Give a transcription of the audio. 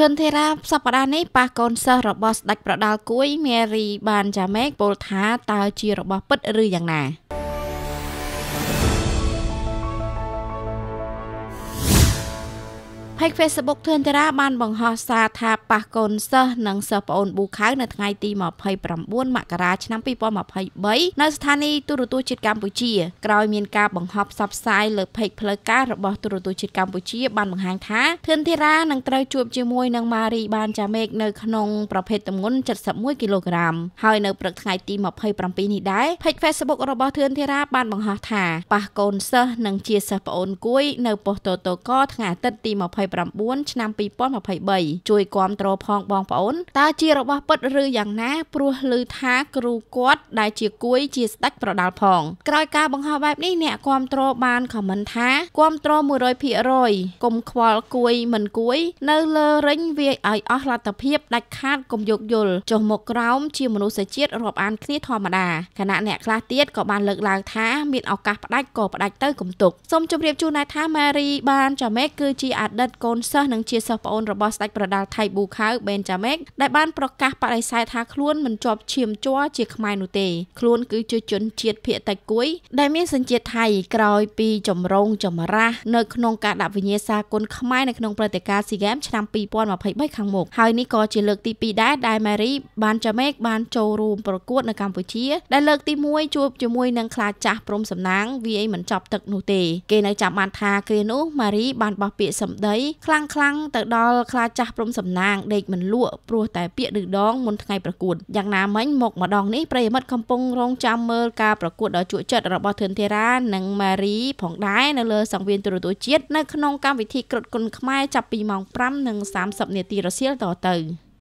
ធឿនធារាសប្តាហ៍នេះប៉ះកូនសិស្សរបស់ស្ដេចប្រដាល់គួយមេរី បានចាមេកពលថាតើជារបស់ពិតឬយ៉ាងណា Page Facebook ធឿនតារាបានបង្ហោះសារថាប៉ះកូនសិស្សនិងសិស្សប្អូនប៊ូខៅនៅថ្ងៃទី29មករាឆ្នាំ2023នៅស្ថានីយ៍ទូរទស្សន៍ជាតិកម្ពុជាក្រោយមានការបង្ហោះផ្សព្វផ្សាយលើ Page ផ្លូវការរបស់ទូរទស្សន៍ជាតិកម្ពុជា បានបង្ហាញថាធឿនតារានឹងត្រូវជួបជាមួយនឹងម៉ារីបានចាមេកនៅក្នុងប្រភេទទម្ងន់71គីឡូក្រាមហើយនៅព្រឹកថ្ងៃទី27នេះដែរ Page Facebook របស់ធឿនតារាបានបង្ហោះថាប៉ះកូនសិស្សនិងជាសិស្សប្អូនគួយ នៅប៉ុស្តិ៍តូតូកថ្ងៃអាទិត្យទី20 29ឆ្នាំ2023ជួយគាំទ្រផងបងប្អូនតើជារបស់ពិតឬយ៉ាងណាព្រោះឮថាគ្រូគាត់ដែលជាគួយជាស្ដេចប្រដាល់ផងក្រោយការបង្ហោះបែបនេះអ្នកគាំទ្របានខមមិនថាគាំទ្រ100%កុំខ្វល់គួយមិនគួយ នៅលើរិញវាយឲ្យអស់លទ្ធភាពដាច់ខាតកុំយកយល់ចុះមកក្រោមជាមនុស្សជាតិរាប់អានគ្នាធម្មតាគណៈអ្នកខ្លះទៀតក៏បានលើកឡើងថាមានឱកាសផ្ដាច់ក៏ផ្ដាច់ទៅកុំទុកសូមជម្រាបជូនថាម៉ារីបានចាមេគឺជាអតីតកូនសិស្សនិងជាសិស្សប្អូនរបស់ស្ដេចប្រដាល់ថៃប៊ូខាវបេនចាម៉េកដែលបានប្រកាសបដិសេធថាខ្លួនមិនជាប់ឈាមជ័រជាខ្មែរនោះទេខ្លួនគឺជាជនជាតិភៀតតិចគួយដែលមានសញ្ជាតិថៃក្រោយពីចម្រងចម្រាស់នៅក្នុងការដាក់វិញ្ញាសាគុនខ្មែរនៅក្នុងព្រឹត្តិការណ៍ SEA Games ឆ្នាំ2023ខាងមុខហើយនេះក៏ជាលើកទី2ដែរដែល Mary បានចាម៉េកបានចូលរួមប្រកួតនៅកម្ពុជាដែលលើកទី1ជួបជាមួយនឹងខ្លាចាស់ព្រំសំណាងវាមិនចប់ទឹក នោះទេ គេនៅចាំបានថាគ្រានោះ Mary បានបោះពាក្យសម្ដីនេះខ្លាំងខ្លាំងទៅដល់ខ្លាចាស់ព្រំសំណាងដេកមិនលក់ព្រោះតែពាក្យឬដងមុនថ្ងៃប្រកួតយ៉ាងណាមិញមកម្ដងនេះប្រិយមិត្តកំពុងរងចាំមើលការប្រកួតដ៏ជក់ចិត្តរបស់ធឿនធារានិងម៉ារីផងដែរនៅលើសង្វៀនទូរទស្សន៍ជាតិនៅក្នុងកម្មវិធីក្រុតគុណខ្មែរចាប់ពីម៉ោង5:30នាទីរសៀលតទៅ។